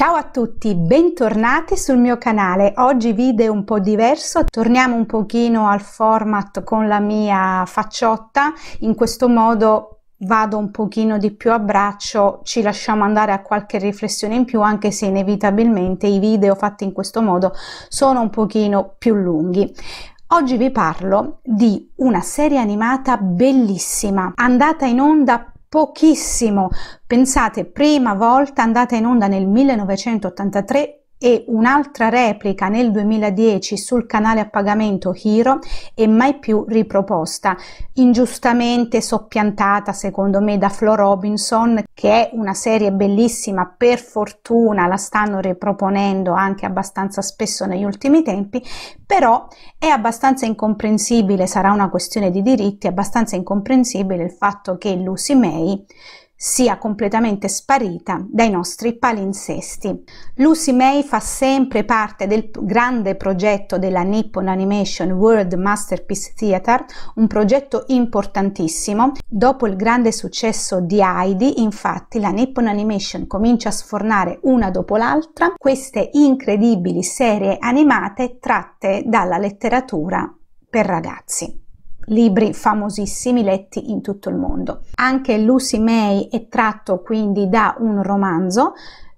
Ciao a tutti, bentornati sul mio canale. Oggi video un po' diverso, torniamo un pochino al format con la mia facciotta, in questo modo vado un pochino di più a braccio, ci lasciamo andare a qualche riflessione in più, anche se inevitabilmente i video fatti in questo modo sono un pochino più lunghi. Oggi vi parlo di una serie animata bellissima, andata in onda pochissimo. Pensate, prima volta andata in onda nel 1983, e un'altra replica nel 2010 sul canale a pagamento Hero e mai più riproposta, ingiustamente soppiantata secondo me da Flo Robinson che è una serie bellissima, per fortuna la stanno riproponendo anche abbastanza spesso negli ultimi tempi, però è abbastanza incomprensibile, sarà una questione di diritti, abbastanza incomprensibile il fatto che Lucy May sia completamente sparita dai nostri palinsesti. Lucy May fa sempre parte del grande progetto della Nippon Animation World Masterpiece Theatre, un progetto importantissimo. Dopo il grande successo di Heidi, infatti, la Nippon Animation comincia a sfornare una dopo l'altra queste incredibili serie animate tratte dalla letteratura per ragazzi libri famosissimi letti in tutto il mondo. Anche Lucy May è tratto quindi da un romanzo,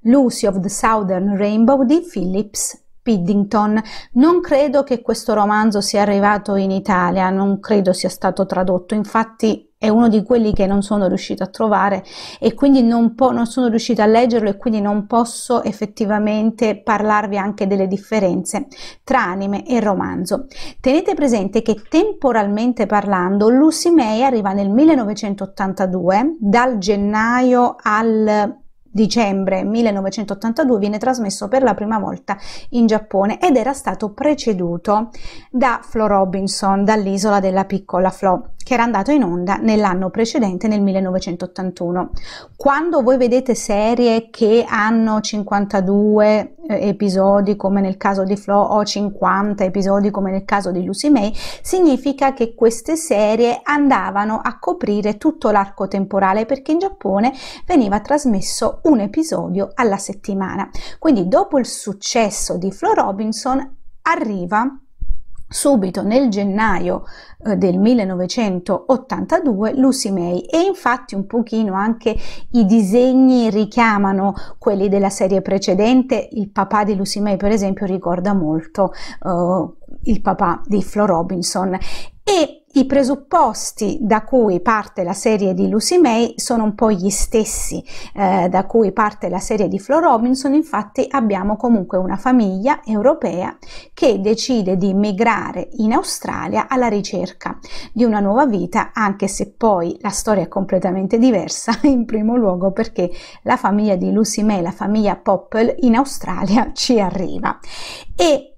Lucy of the Southern Rainbow di Phillips Piddington. Non credo che questo romanzo sia arrivato in Italia, non credo sia stato tradotto, infatti è uno di quelli che non sono riuscita a trovare e quindi non, po- non sono riuscita a leggerlo e quindi non posso effettivamente parlarvi anche delle differenze tra anime e romanzo. Tenete presente che temporalmente parlando Lucy May arriva nel 1982 dal gennaio al dicembre 1982 viene trasmesso per la prima volta in Giappone ed era stato preceduto da Flo Robinson dall'isola della piccola Flo che era andato in onda nell'anno precedente nel 1981 quando voi vedete serie che hanno 52 eh, episodi come nel caso di Flo o 50 episodi come nel caso di Lucy May, significa che queste serie andavano a coprire tutto l'arco temporale perché in Giappone veniva trasmesso un episodio alla settimana. Quindi dopo il successo di Flo Robinson arriva Subito nel gennaio eh, del 1982 Lucy May e infatti un pochino anche i disegni richiamano quelli della serie precedente, il papà di Lucy May per esempio ricorda molto eh, il papà di Flo Robinson e i presupposti da cui parte la serie di Lucy May sono un po' gli stessi eh, da cui parte la serie di Flo Robinson, infatti abbiamo comunque una famiglia europea che decide di migrare in Australia alla ricerca di una nuova vita, anche se poi la storia è completamente diversa, in primo luogo perché la famiglia di Lucy May, la famiglia Popple in Australia ci arriva. E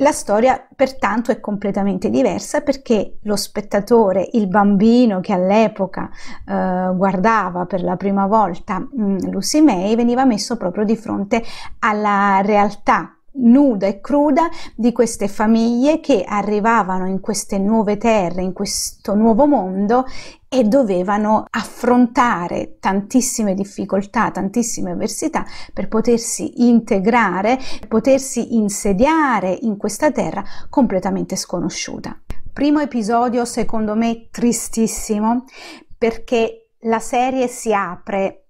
la storia pertanto è completamente diversa perché lo spettatore, il bambino che all'epoca eh, guardava per la prima volta mh, mm, Lucy May, veniva messo proprio di fronte alla realtà nuda e cruda di queste famiglie che arrivavano in queste nuove terre, in questo nuovo mondo e dovevano affrontare tantissime difficoltà, tantissime avversità per potersi integrare, potersi insediare in questa terra completamente sconosciuta. Primo episodio secondo me tristissimo perché la serie si apre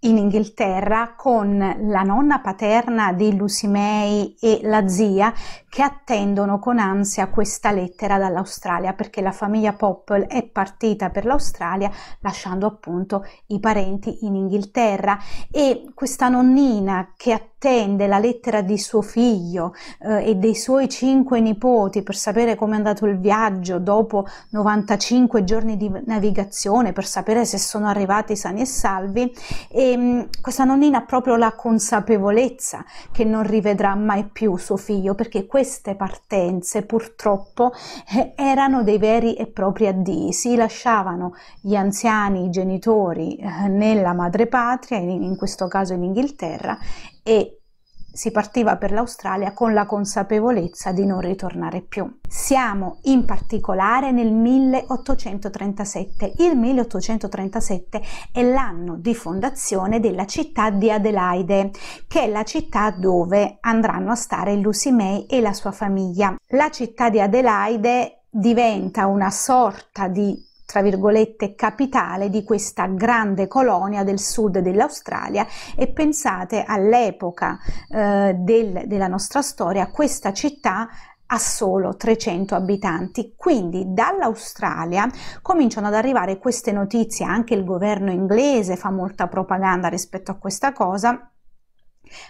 in Inghilterra con la nonna paterna di Lucy May e la zia che attendono con ansia questa lettera dall'Australia perché la famiglia Popple è partita per l'Australia lasciando appunto i parenti in Inghilterra e questa nonnina che attende attende la lettera di suo figlio eh, e dei suoi cinque nipoti per sapere come è andato il viaggio dopo 95 giorni di navigazione, per sapere se sono arrivati sani e salvi, e, mh, mm, questa nonnina ha proprio la consapevolezza che non rivedrà mai più suo figlio, perché queste partenze purtroppo eh, erano dei veri e propri addii, si lasciavano gli anziani, i genitori eh, nella madrepatria, in, in questo caso in Inghilterra, e si partiva per l'Australia con la consapevolezza di non ritornare più. Siamo in particolare nel 1837. Il 1837 è l'anno di fondazione della città di Adelaide, che è la città dove andranno a stare Lucy May e la sua famiglia. La città di Adelaide diventa una sorta di tra virgolette, capitale di questa grande colonia del sud dell'Australia e pensate all'epoca eh, del, della nostra storia, questa città ha solo 300 abitanti. Quindi dall'Australia cominciano ad arrivare queste notizie, anche il governo inglese fa molta propaganda rispetto a questa cosa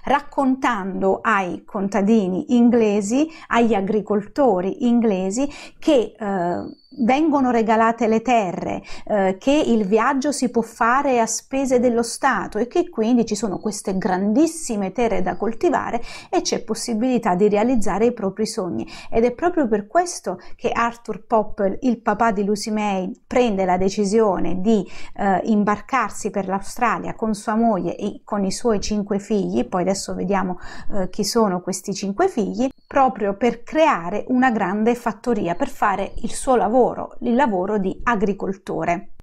raccontando ai contadini inglesi, agli agricoltori inglesi che eh, vengono regalate le terre, eh, che il viaggio si può fare a spese dello Stato e che quindi ci sono queste grandissime terre da coltivare e c'è possibilità di realizzare i propri sogni. Ed è proprio per questo che Arthur Poppel, il papà di Lucy May, prende la decisione di eh, imbarcarsi per l'Australia con sua moglie e con i suoi cinque figli, poi adesso vediamo eh, chi sono questi cinque figli, proprio per creare una grande fattoria, per fare il suo lavoro lavoro, il lavoro di agricoltore.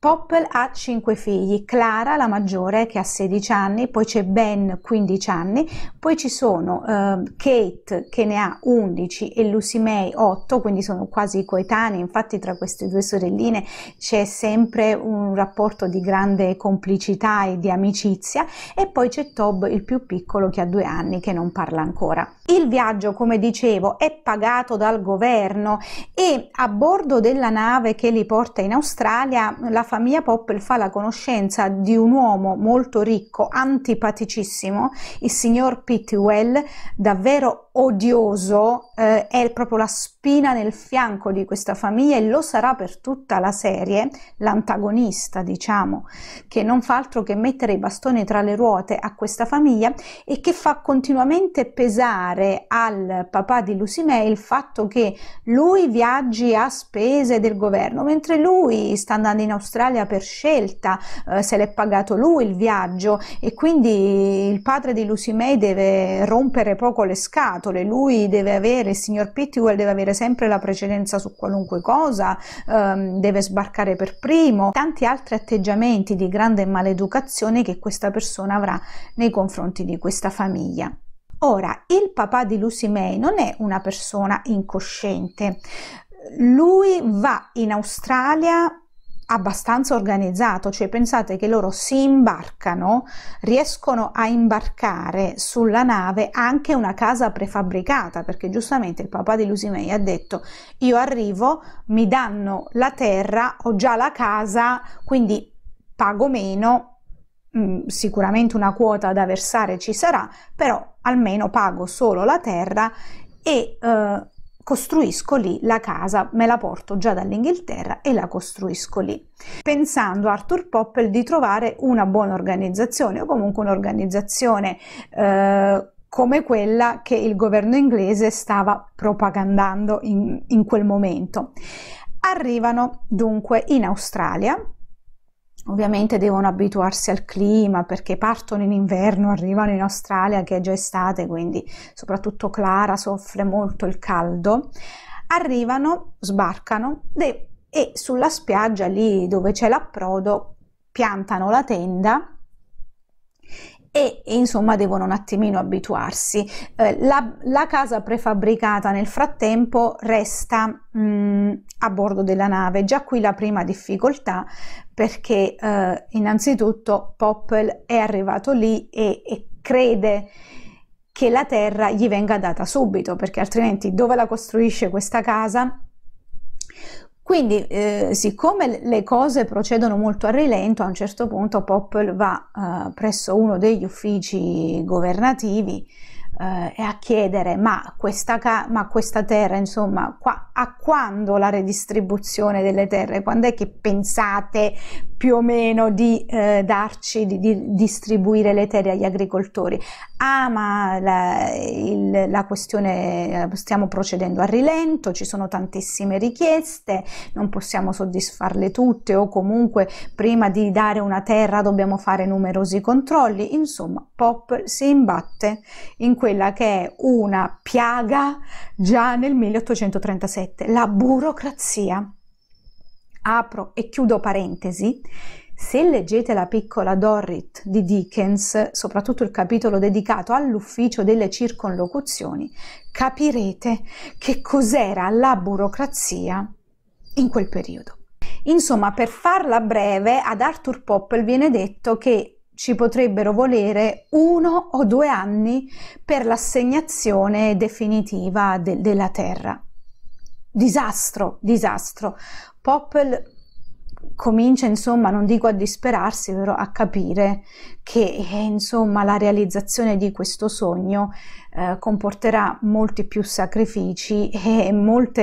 Poppel ha cinque figli, Clara la maggiore che ha 16 anni, poi c'è Ben 15 anni, poi ci sono eh, Kate che ne ha 11 e Lucy May 8, quindi sono quasi coetanei, infatti tra queste due sorelline c'è sempre un rapporto di grande complicità e di amicizia e poi c'è Tob il più piccolo che ha due anni che non parla ancora. Il viaggio come dicevo è pagato dal governo e a bordo della nave che li porta in Australia la famiglia Poppel fa la conoscenza di un uomo molto ricco, antipaticissimo, il signor Pitwell, davvero odioso, eh, è proprio la spazio spina nel fianco di questa famiglia e lo sarà per tutta la serie, l'antagonista diciamo, che non fa altro che mettere i bastoni tra le ruote a questa famiglia e che fa continuamente pesare al papà di Lucy May il fatto che lui viaggi a spese del governo, mentre lui sta andando in Australia per scelta, eh, se l'è pagato lui il viaggio e quindi il padre di Lucy May deve rompere poco le scatole, lui deve avere, il signor Pittiwell deve avere avere sempre la precedenza su qualunque cosa, ehm, deve sbarcare per primo, tanti altri atteggiamenti di grande maleducazione che questa persona avrà nei confronti di questa famiglia. Ora, il papà di Lucy May non è una persona incosciente. Lui va in Australia abbastanza organizzato, cioè pensate che loro si imbarcano, riescono a imbarcare sulla nave anche una casa prefabbricata, perché giustamente il papà di Lusimei ha detto io arrivo, mi danno la terra, ho già la casa, quindi pago meno, mh, mm, sicuramente una quota da versare ci sarà, però almeno pago solo la terra e eh, costruisco lì la casa, me la porto già dall'Inghilterra e la costruisco lì. Pensando Arthur Poppel di trovare una buona organizzazione o comunque un'organizzazione eh, come quella che il governo inglese stava propagandando in, in quel momento. Arrivano dunque in Australia Ovviamente devono abituarsi al clima perché partono in inverno, arrivano in Australia che è già estate, quindi soprattutto Clara soffre molto il caldo. Arrivano, sbarcano e sulla spiaggia lì dove c'è l'approdo piantano la tenda e insomma devono un attimino abituarsi. Eh, la, la, casa prefabbricata nel frattempo resta mh, mm, a bordo della nave, già qui la prima difficoltà perché eh, innanzitutto Poppel è arrivato lì e, e crede che la terra gli venga data subito perché altrimenti dove la costruisce questa casa quindi, eh, siccome le cose procedono molto a rilento, a un certo punto Poppel va eh, presso uno degli uffici governativi eh, e a chiedere ma questa, ma questa terra, insomma, qua, a quando la redistribuzione delle terre? Quando è che pensate più o meno di eh, darci, di, di, distribuire le terre agli agricoltori? ah ma la, il, la questione stiamo procedendo a rilento, ci sono tantissime richieste, non possiamo soddisfarle tutte o comunque prima di dare una terra dobbiamo fare numerosi controlli, insomma Pop si imbatte in quella che è una piaga già nel 1837, la burocrazia. Apro e chiudo parentesi se leggete La piccola Dorrit di Dickens, soprattutto il capitolo dedicato all'ufficio delle circonlocuzioni, capirete che cos'era la burocrazia in quel periodo. Insomma, per farla breve, ad Arthur Poppel viene detto che ci potrebbero volere uno o due anni per l'assegnazione definitiva de della terra. Disastro, disastro. Poppel comincia insomma non dico a disperarsi però a capire che eh, insomma la realizzazione di questo sogno eh, comporterà molti più sacrifici e molte,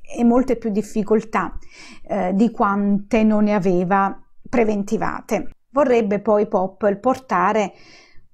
e molte più difficoltà eh, di quante non ne aveva preventivate vorrebbe poi Poppel portare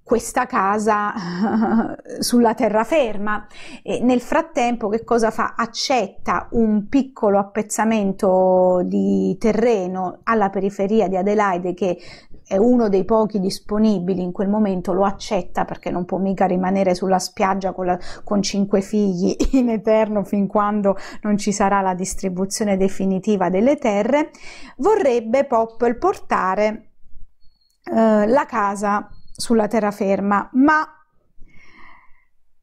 questa casa sulla terraferma. E nel frattempo che cosa fa? Accetta un piccolo appezzamento di terreno alla periferia di Adelaide che è uno dei pochi disponibili in quel momento, lo accetta perché non può mica rimanere sulla spiaggia con, la, con cinque figli in eterno fin quando non ci sarà la distribuzione definitiva delle terre, vorrebbe Popple portare eh, la casa sulla terraferma, ma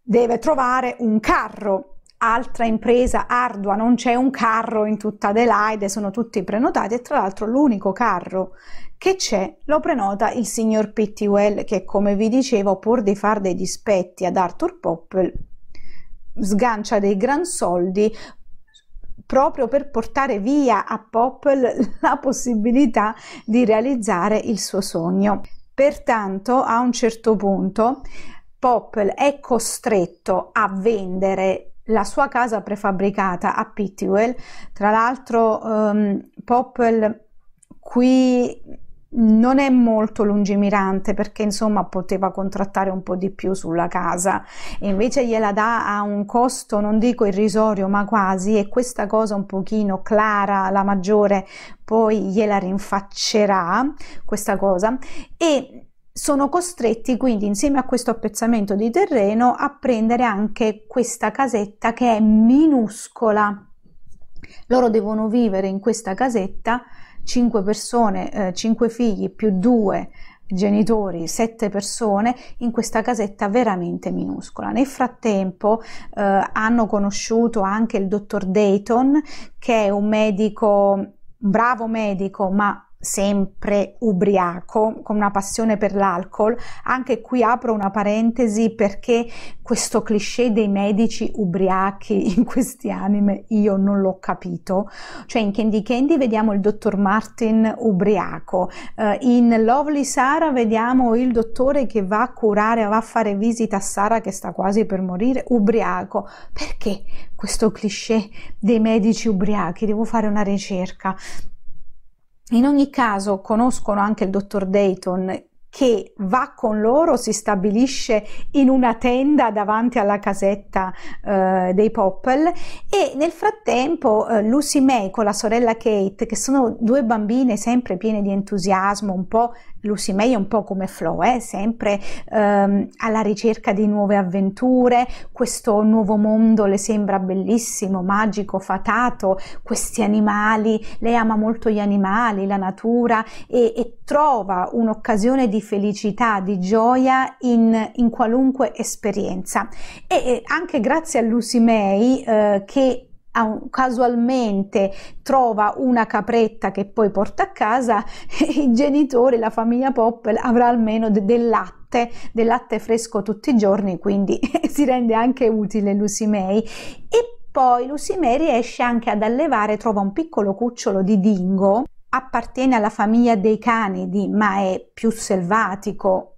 deve trovare un carro. Altra impresa ardua, non c'è un carro in tutta Adelaide, sono tutti prenotati e tra l'altro l'unico carro che c'è lo prenota il signor Pittiwell che come vi dicevo pur di fare dei dispetti ad Arthur Poppel sgancia dei gran soldi proprio per portare via a Poppel la possibilità di realizzare il suo sogno. Pertanto, a un certo punto, Popple è costretto a vendere la sua casa prefabbricata a Pittywell. Tra l'altro, um, Popple qui non è molto lungimirante perché insomma poteva contrattare un po' di più sulla casa e invece gliela dà a un costo non dico irrisorio ma quasi e questa cosa un pochino Clara la maggiore poi gliela rinfaccerà questa cosa e sono costretti quindi insieme a questo appezzamento di terreno a prendere anche questa casetta che è minuscola loro devono vivere in questa casetta 5 persone, eh, 5 figli più 2 genitori, 7 persone in questa casetta veramente minuscola. Nel frattempo eh, hanno conosciuto anche il dottor Dayton che è un medico, un bravo medico, ma sempre ubriaco, con una passione per l'alcol. Anche qui apro una parentesi perché questo cliché dei medici ubriachi in questi anime io non l'ho capito. Cioè in Candy Candy vediamo il dottor Martin ubriaco, eh, in Lovely Sara vediamo il dottore che va a curare, va a fare visita a Sara che sta quasi per morire, ubriaco. Perché questo cliché dei medici ubriachi? Devo fare una ricerca. In ogni caso conoscono anche il dottor Dayton che va con loro, si stabilisce in una tenda davanti alla casetta eh, dei Popple e nel frattempo eh, Lucy May con la sorella Kate, che sono due bambine sempre piene di entusiasmo, un po' Lucy May è un po' come Flo, è eh? sempre ehm, alla ricerca di nuove avventure, questo nuovo mondo le sembra bellissimo, magico, fatato, questi animali, lei ama molto gli animali, la natura e, e trova un'occasione di felicità, di gioia in, in, qualunque esperienza. E anche grazie a Lucy May eh, che casualmente trova una capretta che poi porta a casa, i genitori, la famiglia Poppel avrà almeno de, del latte del latte fresco tutti i giorni, quindi si rende anche utile l'usimei. E poi l'usimei riesce anche ad allevare, trova un piccolo cucciolo di dingo, appartiene alla famiglia dei canidi, ma è più selvatico,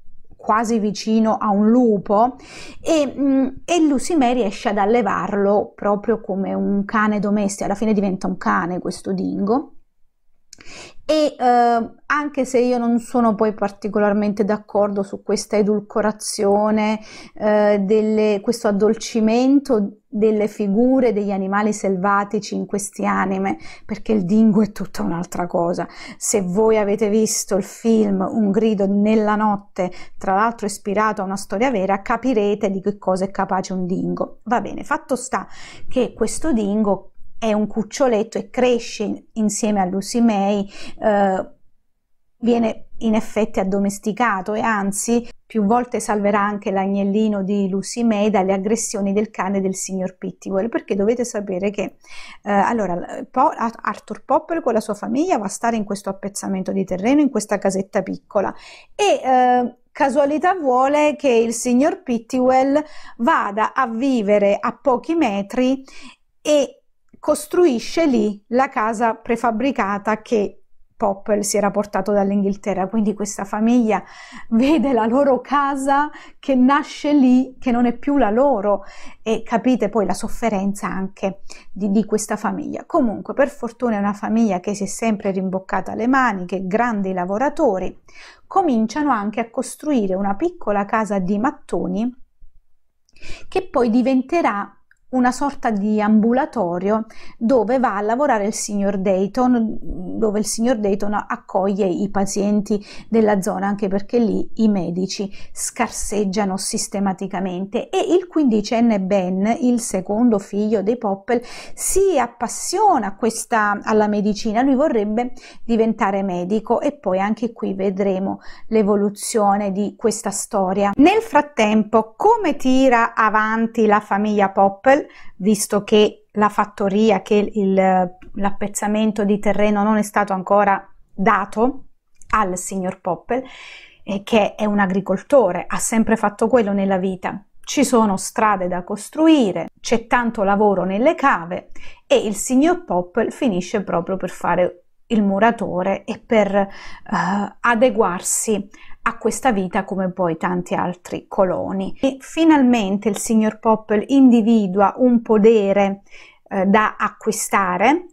quasi vicino a un lupo e, mm, e Lusimè riesce ad allevarlo proprio come un cane domestico, alla fine diventa un cane questo dingo e eh, anche se io non sono poi particolarmente d'accordo su questa edulcorazione, eh, delle, questo addolcimento delle figure degli animali selvatici in queste anime, perché il dingo è tutta un'altra cosa. Se voi avete visto il film Un grido nella notte, tra l'altro ispirato a una storia vera, capirete di che cosa è capace un dingo. Va bene, fatto sta che questo dingo è un cuccioletto e cresce insieme a Lucy May, eh, viene in effetti addomesticato e anzi più volte salverà anche l'agnellino di Lucy May dalle aggressioni del cane del signor Pittywell perché dovete sapere che eh, allora, po Arthur Popper con la sua famiglia va a stare in questo appezzamento di terreno in questa casetta piccola e eh, casualità vuole che il signor Pittywell vada a vivere a pochi metri e costruisce lì la casa prefabbricata che Popple si era portato dall'Inghilterra, quindi questa famiglia vede la loro casa che nasce lì, che non è più la loro e capite poi la sofferenza anche di, di questa famiglia. Comunque per fortuna è una famiglia che si è sempre rimboccata le maniche, grandi lavoratori, cominciano anche a costruire una piccola casa di mattoni che poi diventerà una sorta di ambulatorio dove va a lavorare il signor Dayton, dove il signor Dayton accoglie i pazienti della zona, anche perché lì i medici scarseggiano sistematicamente. E il quindicenne Ben, il secondo figlio dei Poppel, si appassiona questa, alla medicina, lui vorrebbe diventare medico e poi anche qui vedremo l'evoluzione di questa storia. Nel frattempo, come tira avanti la famiglia Poppel? Google, visto che la fattoria, che il, l'appezzamento di terreno non è stato ancora dato al signor Poppel, eh, che è un agricoltore, ha sempre fatto quello nella vita. Ci sono strade da costruire, c'è tanto lavoro nelle cave e il signor Poppel finisce proprio per fare il muratore e per eh, adeguarsi a questa vita come poi tanti altri coloni. E finalmente il signor Popple individua un podere eh, da acquistare eh,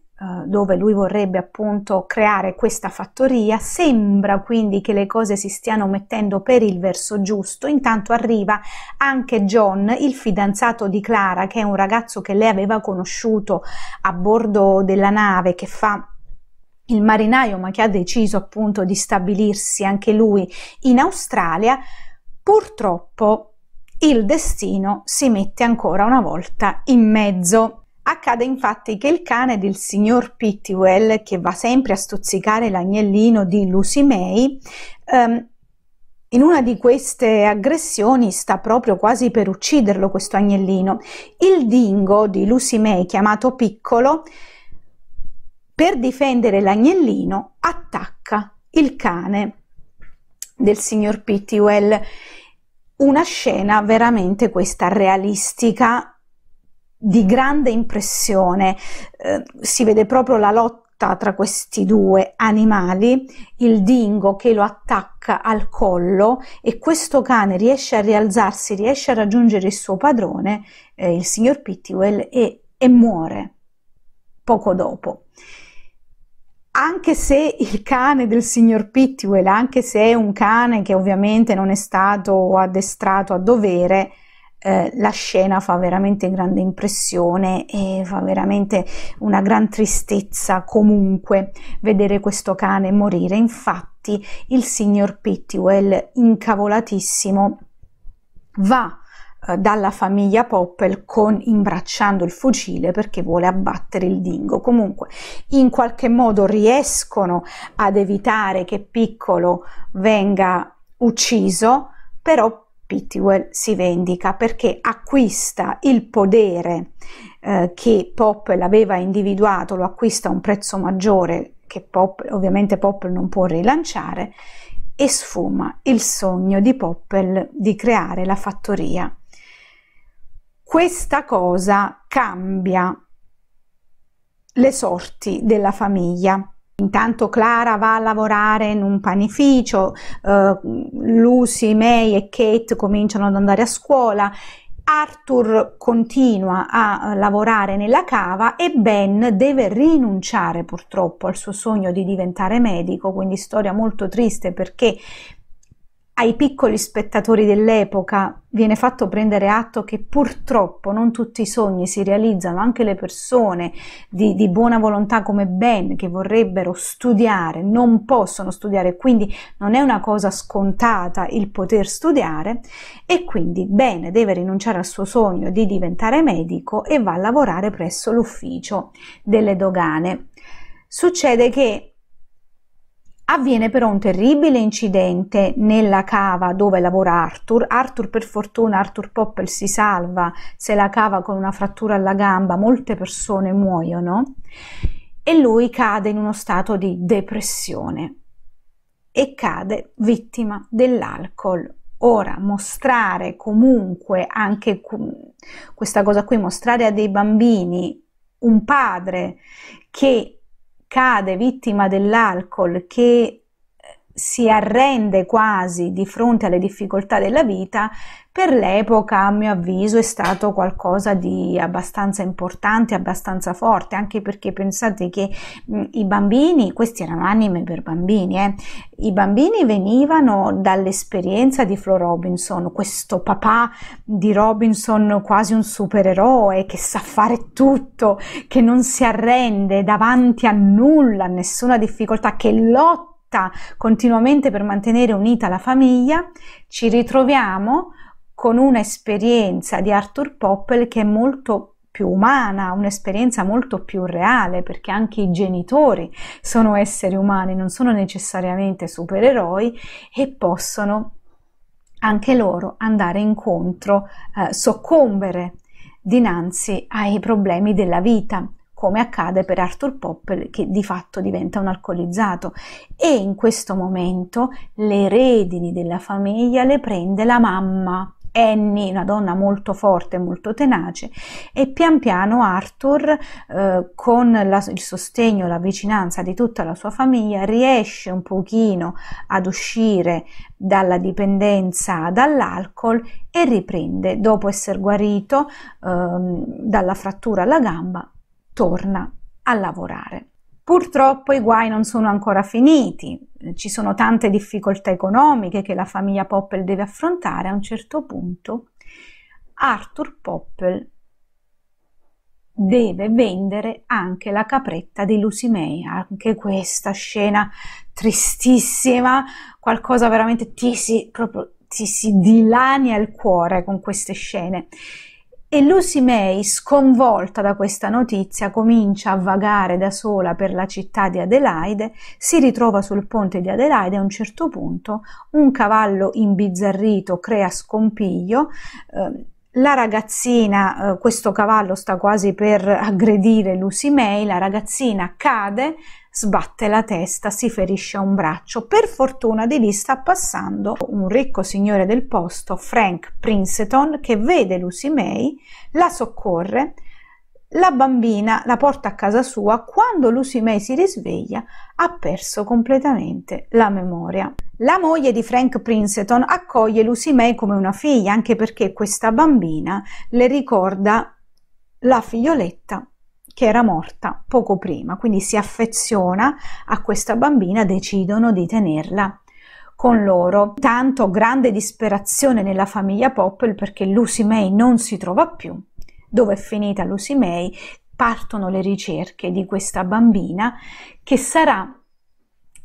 dove lui vorrebbe appunto creare questa fattoria, sembra quindi che le cose si stiano mettendo per il verso giusto, intanto arriva anche John, il fidanzato di Clara, che è un ragazzo che lei aveva conosciuto a bordo della nave che fa il marinaio, ma che ha deciso appunto di stabilirsi anche lui in Australia, purtroppo il destino si mette ancora una volta in mezzo. Accade infatti che il cane del signor Pittiwell, che va sempre a stuzzicare l'agnellino di Lucy May, ehm, in una di queste aggressioni sta proprio quasi per ucciderlo questo agnellino. Il dingo di Lucy May, chiamato Piccolo, per difendere l'agnellino attacca il cane del signor Pittiwell. Una scena veramente questa realistica, di grande impressione. Eh, si vede proprio la lotta tra questi due animali, il dingo che lo attacca al collo e questo cane riesce a rialzarsi, riesce a raggiungere il suo padrone, eh, il signor Pittiwell, e, e muore poco dopo anche se il cane del signor Pittywell, anche se è un cane che ovviamente non è stato addestrato a dovere, eh, la scena fa veramente grande impressione e fa veramente una gran tristezza comunque vedere questo cane morire. Infatti il signor Pittywell, incavolatissimo, va eh, dalla famiglia Poppel con imbracciando il fucile perché vuole abbattere il dingo. Comunque in qualche modo riescono ad evitare che Piccolo venga ucciso, però Pittywell si vendica perché acquista il potere eh, che Poppel aveva individuato, lo acquista a un prezzo maggiore che Poppel, ovviamente Poppel non può rilanciare e sfuma il sogno di Poppel di creare la fattoria questa cosa cambia le sorti della famiglia. Intanto Clara va a lavorare in un panificio, eh, Lucy, May e Kate cominciano ad andare a scuola, Arthur continua a lavorare nella cava e Ben deve rinunciare purtroppo al suo sogno di diventare medico, quindi storia molto triste perché ai piccoli spettatori dell'epoca viene fatto prendere atto che purtroppo non tutti i sogni si realizzano, anche le persone di, di, buona volontà come Ben che vorrebbero studiare non possono studiare, quindi non è una cosa scontata il poter studiare e quindi Ben deve rinunciare al suo sogno di diventare medico e va a lavorare presso l'ufficio delle dogane. Succede che Avviene però un terribile incidente nella cava dove lavora Arthur. Arthur per fortuna, Arthur Poppel si salva, se la cava con una frattura alla gamba, molte persone muoiono e lui cade in uno stato di depressione e cade vittima dell'alcol. Ora, mostrare comunque anche questa cosa qui, mostrare a dei bambini un padre che cade vittima dell'alcol, che eh, si arrende quasi di fronte alle difficoltà della vita, per l'epoca a mio avviso è stato qualcosa di abbastanza importante, abbastanza forte, anche perché pensate che mh, i bambini, questi erano anime per bambini, eh, i bambini venivano dall'esperienza di Flo Robinson, questo papà di Robinson quasi un supereroe che sa fare tutto, che non si arrende davanti a nulla, a nessuna difficoltà, che lotta continuamente per mantenere unita la famiglia, ci ritroviamo con un'esperienza di Arthur Poppel che è molto più umana, un'esperienza molto più reale, perché anche i genitori sono esseri umani, non sono necessariamente supereroi e possono anche loro andare incontro, eh, soccombere dinanzi ai problemi della vita, come accade per Arthur Poppel che di fatto diventa un alcolizzato e in questo momento le redini della famiglia le prende la mamma Annie, una donna molto forte, molto tenace, e pian piano Arthur, eh, con la, il sostegno, la vicinanza di tutta la sua famiglia, riesce un pochino ad uscire dalla dipendenza dall'alcol e riprende, dopo essere guarito eh, dalla frattura alla gamba, torna a lavorare. Purtroppo i guai non sono ancora finiti, ci sono tante difficoltà economiche che la famiglia Poppel deve affrontare. A un certo punto Arthur Poppel deve vendere anche la capretta di Lucy May, anche questa scena tristissima, qualcosa veramente ti si, proprio, ti si dilania il cuore con queste scene. E Lucy May, sconvolta da questa notizia, comincia a vagare da sola per la città di Adelaide, si ritrova sul ponte di Adelaide a un certo punto, un cavallo imbizzarrito crea scompiglio, ehm, la ragazzina, eh, questo cavallo sta quasi per aggredire Lucy May, la ragazzina cade, sbatte la testa, si ferisce un braccio. Per fortuna di lì sta passando un ricco signore del posto, Frank Princeton, che vede Lucy May, la soccorre, la bambina la porta a casa sua. Quando Lucy May si risveglia, ha perso completamente la memoria. La moglie di Frank Princeton accoglie Lucy May come una figlia, anche perché questa bambina le ricorda la figlioletta che era morta poco prima, quindi si affeziona a questa bambina, decidono di tenerla con loro. Tanto grande disperazione nella famiglia Popple perché Lucy May non si trova più. Dove è finita Lucy May? Partono le ricerche di questa bambina che sarà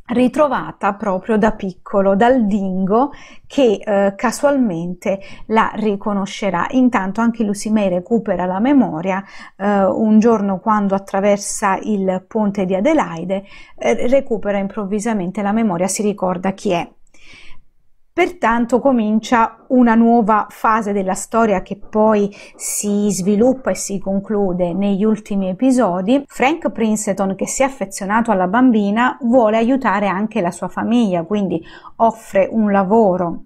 ritrovata proprio da piccolo, dal dingo che eh, casualmente la riconoscerà. Intanto anche Lusimei recupera la memoria eh, un giorno quando attraversa il ponte di Adelaide, eh, recupera improvvisamente la memoria, si ricorda chi è Pertanto comincia una nuova fase della storia che poi si sviluppa e si conclude negli ultimi episodi. Frank Princeton, che si è affezionato alla bambina, vuole aiutare anche la sua famiglia, quindi offre un lavoro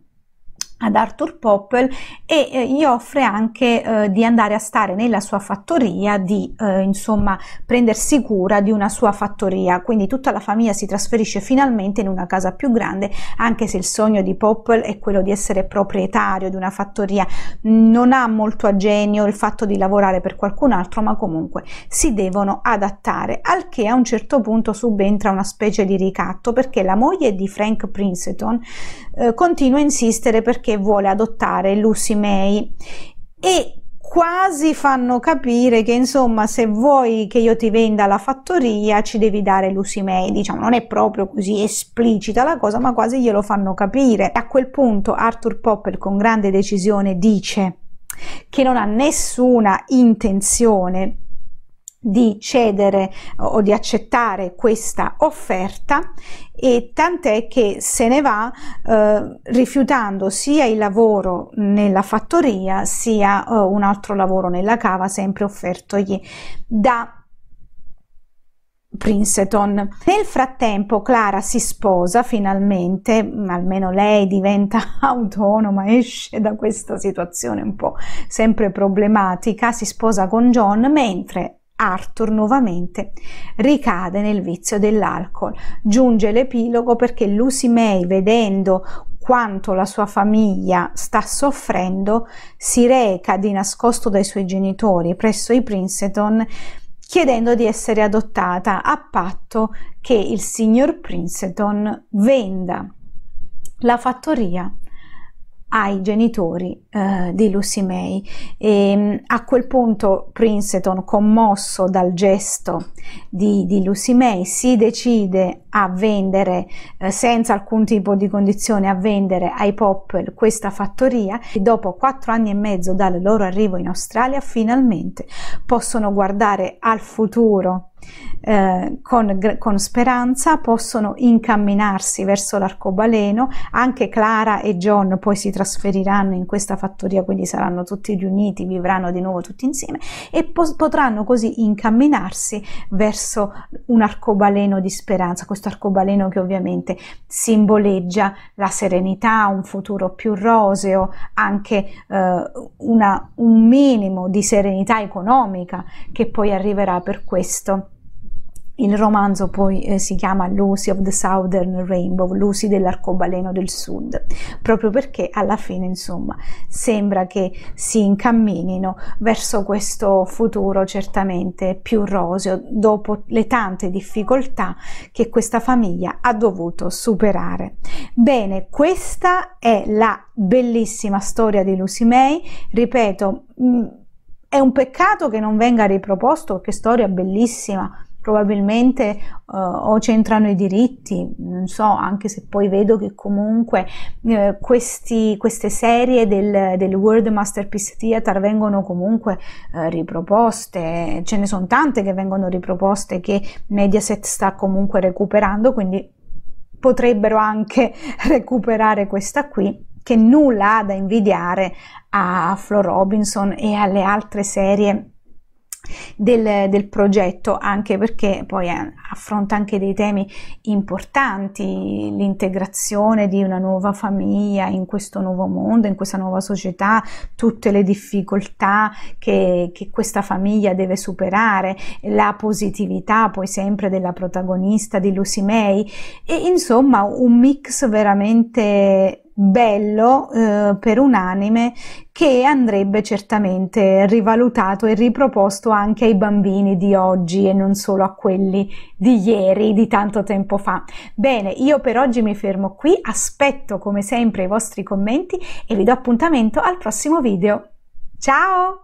ad Arthur Poppel e eh, gli offre anche eh, di andare a stare nella sua fattoria, di eh, insomma prendersi cura di una sua fattoria, quindi tutta la famiglia si trasferisce finalmente in una casa più grande, anche se il sogno di Poppel è quello di essere proprietario di una fattoria, non ha molto a genio il fatto di lavorare per qualcun altro, ma comunque si devono adattare, al che a un certo punto subentra una specie di ricatto perché la moglie di Frank Princeton eh, continua a insistere perché che vuole adottare Lucy May e quasi fanno capire che insomma se vuoi che io ti venda la fattoria ci devi dare Lucy May diciamo non è proprio così esplicita la cosa ma quasi glielo fanno capire a quel punto Arthur Popper con grande decisione dice che non ha nessuna intenzione di cedere o di accettare questa offerta e tant'è che se ne va eh, rifiutando sia il lavoro nella fattoria sia eh, un altro lavoro nella cava sempre offertogli da Princeton. Nel frattempo Clara si sposa finalmente, mm, almeno lei diventa autonoma, esce da questa situazione un po' sempre problematica, si sposa con John, mentre Arthur nuovamente ricade nel vizio dell'alcol. Giunge l'epilogo perché Lucy May, vedendo quanto la sua famiglia sta soffrendo, si reca di nascosto dai suoi genitori presso i Princeton chiedendo di essere adottata a patto che il signor Princeton venda la fattoria ai genitori eh, di Lucy May. E, ehm, a quel punto Princeton, commosso dal gesto di, di Lucy May, si decide a vendere, eh, senza alcun tipo di condizione, a vendere ai Popwell questa fattoria e dopo quattro anni e mezzo dal loro arrivo in Australia finalmente possono guardare al futuro eh, con, con, speranza possono incamminarsi verso l'arcobaleno, anche Clara e John poi si trasferiranno in questa fattoria, quindi saranno tutti riuniti, vivranno di nuovo tutti insieme e po- potranno così incamminarsi verso un arcobaleno di speranza, questo arcobaleno che ovviamente simboleggia la serenità, un futuro più roseo, anche eh, una, un minimo di serenità economica che poi arriverà per questo il romanzo poi eh, si chiama Lucy of the Southern Rainbow, Lucy dell'arcobaleno del sud, proprio perché alla fine, insomma, sembra che si incamminino verso questo futuro certamente più roseo dopo le tante difficoltà che questa famiglia ha dovuto superare. Bene, questa è la bellissima storia di Lucy May, ripeto, mh, mm, è un peccato che non venga riproposto, che storia bellissima probabilmente uh, o c'entrano i diritti, non so, anche se poi vedo che comunque eh, questi, queste serie del, del, World Masterpiece Theater vengono comunque eh, riproposte, ce ne sono tante che vengono riproposte che Mediaset sta comunque recuperando, quindi potrebbero anche recuperare questa qui che nulla ha da invidiare a Flo Robinson e alle altre serie del, del, progetto, anche perché poi eh, affronta anche dei temi importanti, l'integrazione di una nuova famiglia in questo nuovo mondo, in questa nuova società, tutte le difficoltà che, che questa famiglia deve superare, la positività poi sempre della protagonista di Lucy May e insomma un mix veramente bello eh, per un anime che andrebbe certamente rivalutato e riproposto anche ai bambini di oggi e non solo a quelli di ieri, di tanto tempo fa. Bene, io per oggi mi fermo qui, aspetto come sempre i vostri commenti e vi do appuntamento al prossimo video. Ciao!